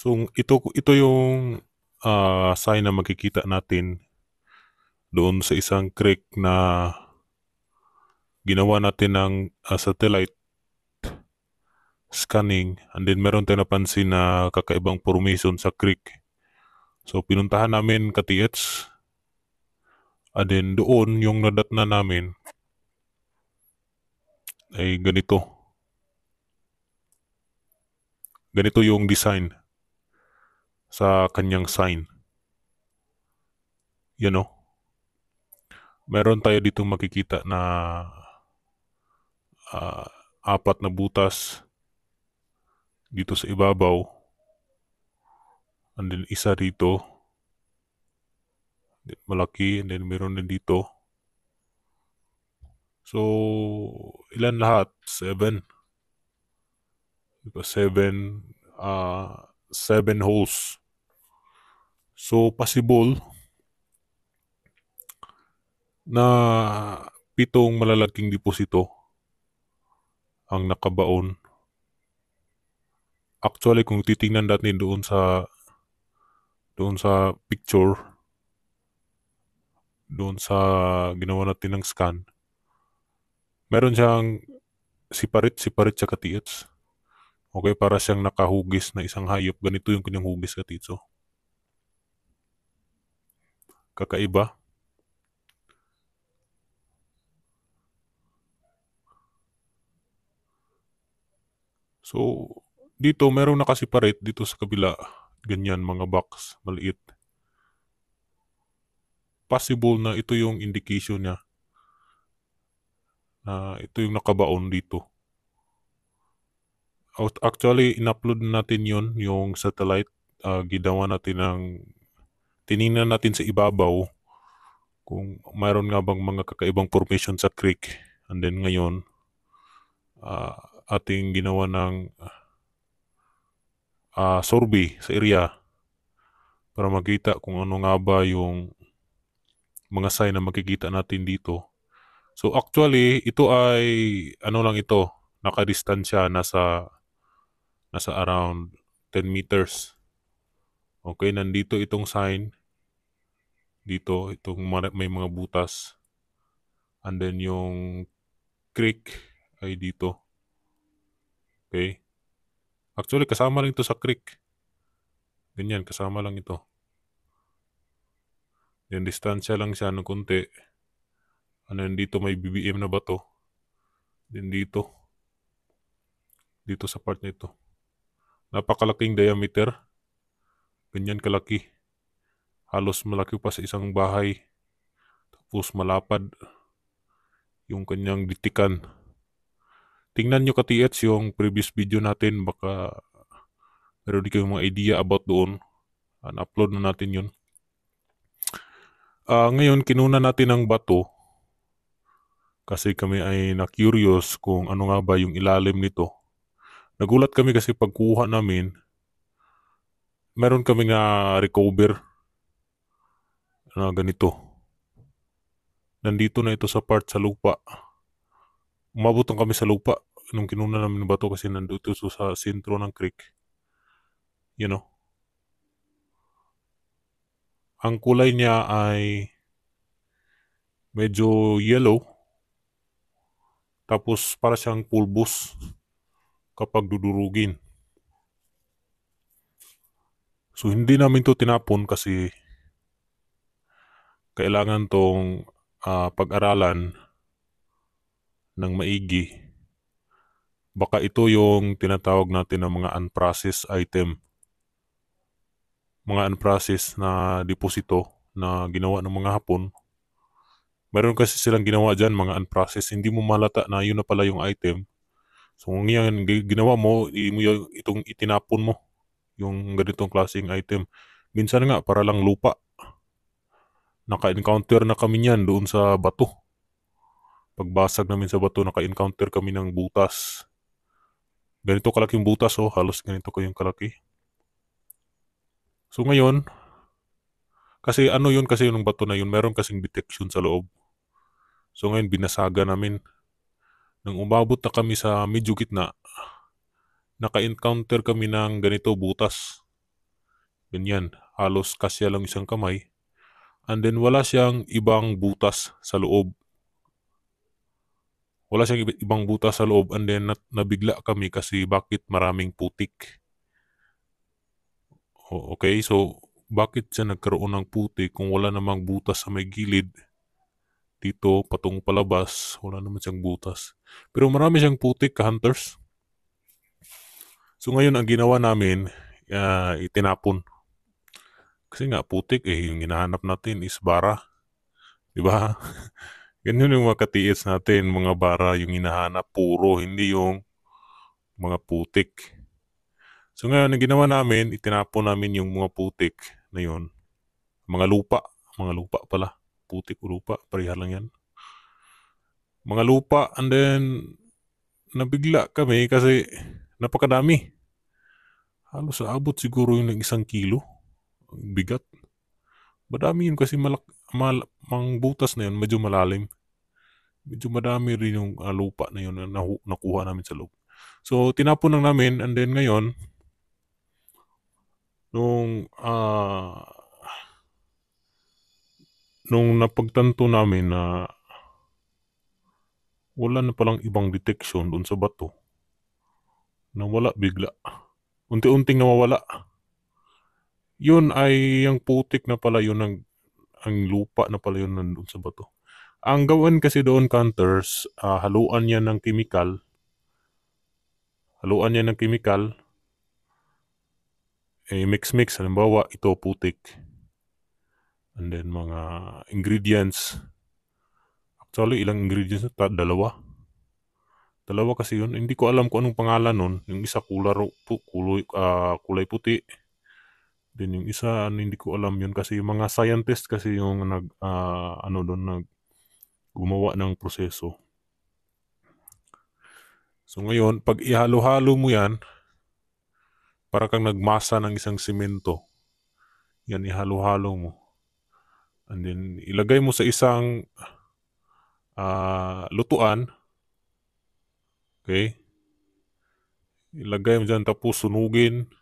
So ito ito yung uh, sign na makikita natin doon sa isang creek na ginawa natin ng uh, satellite scanning and then meron tayong napansin na kakaibang formation sa creek. So pinuntahan namin katiets and then doon yung nadat na namin ay ganito. Ganito yung design sa kanyang sign. You know? Meron tayo dito makikita na uh, apat na butas dito sa ibabaw. And then isa dito. Then malaki. And then meron din dito. So, ilan lahat? Seven. Diba? Seven, uh, seven holes. So, possible na pitong malalaking deposito ang nakabaon. Actually, kung titingnan natin doon sa doon sa picture, doon sa ginawa natin ng scan, meron siyang siparit, siparit siya katiits. Okay, para siyang nakahugis na isang hayop. Ganito yung kanyang hugis katiitso. Oh. Kakaiba. So, dito meron na kasi parate dito sa kabila. Ganyan mga box, maliit. Possible na ito yung indication niya na ito yung nakabaon dito. Actually, in-upload natin yon yung satellite. Uh, ah, gidawa natin ng tiningnan natin sa ibabaw kung mayroon nga bang mga kakaibang formation sa creek. And then ngayon, uh, ating ginawa ng uh, survey sa area para makita kung ano nga ba yung mga sign na makikita natin dito. So actually, ito ay ano lang ito, nakadistansya nasa nasa around 10 meters. Okay, nandito itong sign dito, itong may mga butas. And then yung creek ay dito. Okay? Actually, kasama lang ito sa creek. Ganyan, kasama lang ito. yung distansya lang siya ng konti. Ano yun, dito may BBM na bato. din dito. Dito sa part na ito. Napakalaking diameter. Ganyan kalaki halos malaki pa sa isang bahay. Tapos malapad yung kanyang ditikan. Tingnan nyo katiets yung previous video natin. Baka meron di kayong mga idea about doon. An-upload na natin yun. Uh, ngayon, kinuna natin ang bato kasi kami ay na-curious kung ano nga ba yung ilalim nito. Nagulat kami kasi pagkuha namin, meron kami nga recover na ganito. Nandito na ito sa part sa lupa. Umabot kami sa lupa nung kinuna namin ng bato kasi nandito so sa sentro ng creek. You know. Ang kulay niya ay medyo yellow. Tapos para siyang pulbos kapag dudurugin. So hindi namin to tinapon kasi kailangan tong uh, pag-aralan ng maigi. Baka ito yung tinatawag natin ng mga unprocessed item. Mga unprocessed na deposito na ginawa ng mga Hapon. Meron kasi silang ginawa dyan, mga unprocessed. Hindi mo malata na yun na pala yung item. So, kung yan ginawa mo, itong itinapon mo yung ganitong klaseng item. Minsan nga, para lang lupa naka-encounter na kami niyan doon sa bato. Pagbasag namin sa bato, naka-encounter kami ng butas. Ganito kalaking butas, oh. Halos ganito ko yung kalaki. So ngayon, kasi ano yun kasi yung bato na yun, meron kasing detection sa loob. So ngayon, binasaga namin. Nang umabot na kami sa medyo gitna, naka-encounter kami ng ganito butas. Ganyan, halos kasya lang isang kamay. And then wala siyang ibang butas sa loob. Wala siyang ibang butas sa loob and then nat- nabigla kami kasi bakit maraming putik. okay, so bakit siya nagkaroon ng putik kung wala namang butas sa may gilid? Dito, patung palabas, wala naman siyang butas. Pero marami siyang putik hunters So ngayon, ang ginawa namin, uh, itinapon kasi nga, putik eh, yung hinahanap natin is bara. Di ba? Ganyan yung mga katiis natin, mga bara yung hinahanap, puro, hindi yung mga putik. So ngayon, ang ginawa namin, itinapo namin yung mga putik na yun. Mga lupa, mga lupa pala. Putik o lupa, pareha lang yan. Mga lupa, and then, nabigla kami kasi napakadami. Halos aabot siguro yung ng isang kilo bigat. Madami yun kasi malak, mal, mang butas na yun, medyo malalim. Medyo madami rin yung uh, lupa na yun na nakuha namin sa loob. So, tinapon lang namin and then ngayon, nung uh, nung napagtanto namin na wala na palang ibang detection doon sa bato, nawala bigla. Unti-unting nawawala. Yun ay yung putik na pala yun ang, ang lupa na pala yun nandun sa bato. Ang gawin kasi doon counters, uh, ah, haluan niya ng chemical. Haluan niya ng chemical. Eh, mix-mix. Halimbawa, ito putik. And then mga ingredients. Actually, ilang ingredients na? Dalawa. Dalawa kasi yun. Hindi ko alam kung anong pangalan nun. Yung isa kulay, kulay, uh, ah, kulay puti. Then yung isa, ano, hindi ko alam yun kasi yung mga scientist kasi yung nag, ah, ano doon, nag, gumawa ng proseso. So ngayon, pag ihalo-halo mo yan, para kang nagmasa ng isang simento. Yan, ihalo-halo mo. And then, ilagay mo sa isang uh, lutuan. Okay? Ilagay mo dyan, tapos sunugin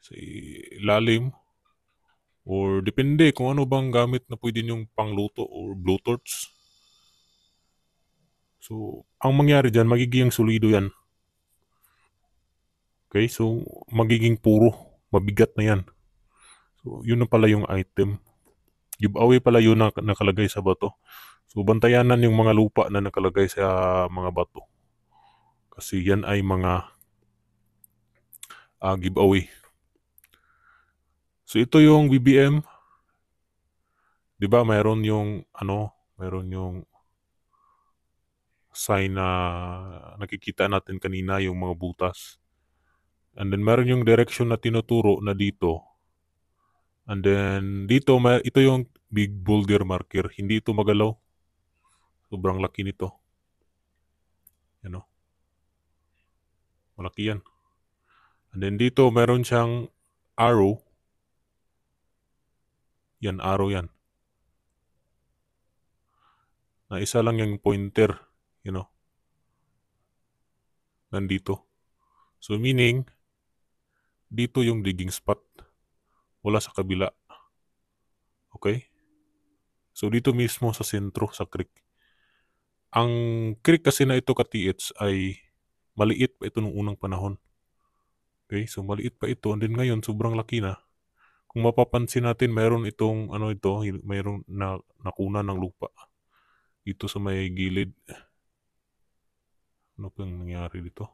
sa ilalim or depende kung ano bang gamit na pwede niyong pangluto or blowtorch. So, ang mangyari dyan, magiging solido yan. Okay, so magiging puro, mabigat na yan. So, yun na pala yung item. Giveaway pala yun na nakalagay sa bato. So, bantayanan yung mga lupa na nakalagay sa mga bato. Kasi yan ay mga uh, giveaway. So ito yung BBM. 'Di ba? Mayroon yung ano, mayroon yung sign na nakikita natin kanina yung mga butas. And then meron yung direction na tinuturo na dito. And then dito may, ito yung big boulder marker. Hindi ito magalaw. Sobrang laki nito. Ano? Malaki yan. And then dito meron siyang arrow yan, arrow yan. Na isa lang yung pointer, you know. Nandito. So meaning, dito yung digging spot. Wala sa kabila. Okay? So dito mismo sa sentro, sa creek. Ang creek kasi na ito ka katiits ay maliit pa ito nung unang panahon. Okay, so maliit pa ito. And then ngayon, sobrang laki na kung mapapansin natin, mayroon itong, ano ito, mayroon na, nakuna ng lupa. Ito sa may gilid. Ano pang nangyari dito?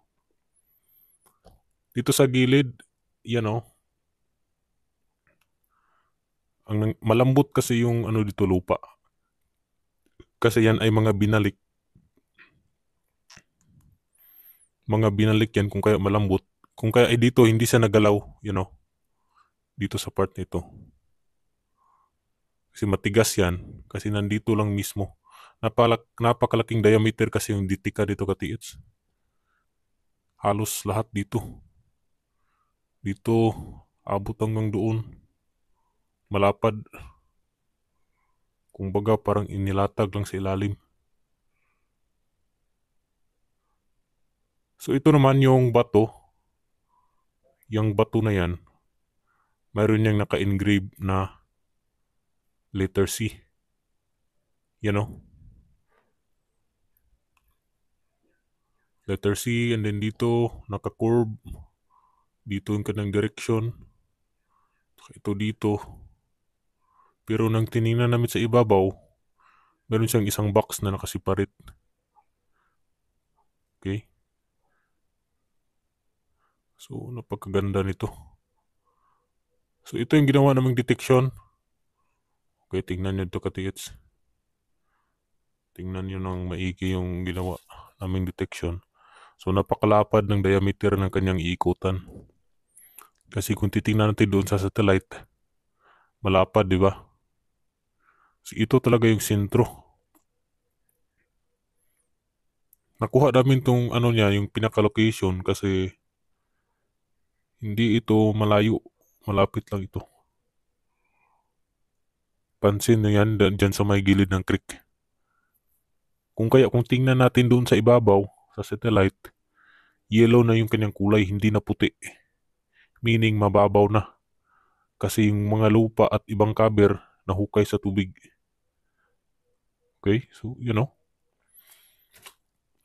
Dito sa gilid, yan o. Oh. Ang, malambot kasi yung ano dito lupa. Kasi yan ay mga binalik. Mga binalik yan kung kaya malambot. Kung kaya ay eh, dito, hindi siya nagalaw, you know dito sa part nito. Kasi matigas yan. Kasi nandito lang mismo. Napalak, napakalaking diameter kasi yung ditika dito katiits. Halos lahat dito. Dito, abot hanggang doon. Malapad. Kumbaga parang inilatag lang sa ilalim. So ito naman yung bato. Yung bato na yan mayroon niyang naka-engrave na letter C. You know? Letter C and then dito, naka-curve. Dito yung kanang direction. Ito dito. Pero nang tinignan namin sa ibabaw, meron siyang isang box na nakasiparate. Okay? So, napakaganda nito. So ito yung ginawa naming detection. Okay, tingnan nyo ito katiits. Tingnan nyo ng maigi yung ginawa naming detection. So napakalapad ng diameter ng kanyang iikutan. Kasi kung titingnan natin doon sa satellite, malapad, di ba? So ito talaga yung sentro. Nakuha namin tong ano niya, yung pinaka-location kasi hindi ito malayo Malapit lang ito. Pansin nyo yan dyan sa may gilid ng creek. Kung kaya kung tingnan natin doon sa ibabaw, sa satellite, yellow na yung kanyang kulay, hindi na puti. Meaning mababaw na. Kasi yung mga lupa at ibang cover nahukay sa tubig. Okay, so you know.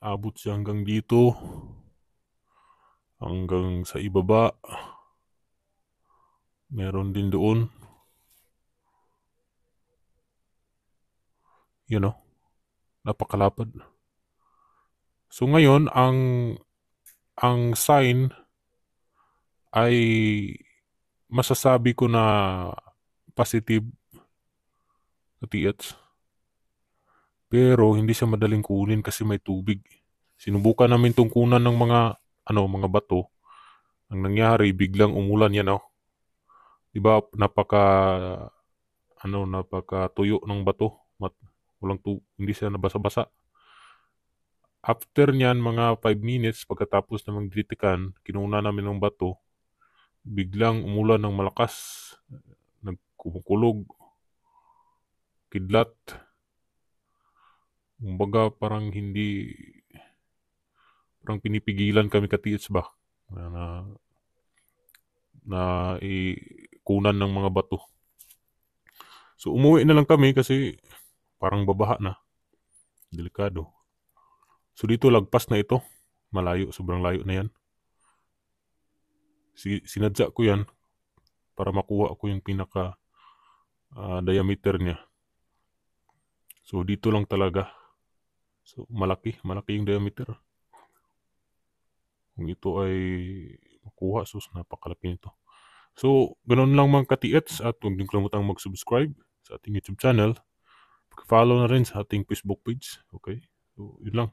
Abot siya hanggang dito. Hanggang sa ibaba. Meron din doon. You know, napakalapad. So ngayon, ang ang sign ay masasabi ko na positive na TH. Pero hindi siya madaling kunin kasi may tubig. Sinubukan namin tungkunan ng mga ano mga bato. Ang nangyari, biglang umulan yan oh. 'di ba napaka ano, napaka tuyo ng bato. Mat, walang tu hindi siya nabasa-basa. After niyan, mga 5 minutes, pagkatapos namang ditikan, kinuna namin ng bato, biglang umulan ng malakas, nagkumukulog, kidlat, Kumbaga, parang hindi, parang pinipigilan kami katiits ba? na, na i, kunan ng mga bato. So umuwi na lang kami kasi parang babaha na. Delikado. So dito lagpas na ito. Malayo, sobrang layo na yan. Si, sinadya ko yan para makuha ko yung pinaka uh, diameter niya. So dito lang talaga. So malaki, malaki yung diameter. Kung ito ay makuha, sus, napakalaki nito. So, ganun lang mga katiets at huwag din kalimutang mag-subscribe sa ating YouTube channel. Pag-follow na rin sa ating Facebook page. Okay? So, yun lang.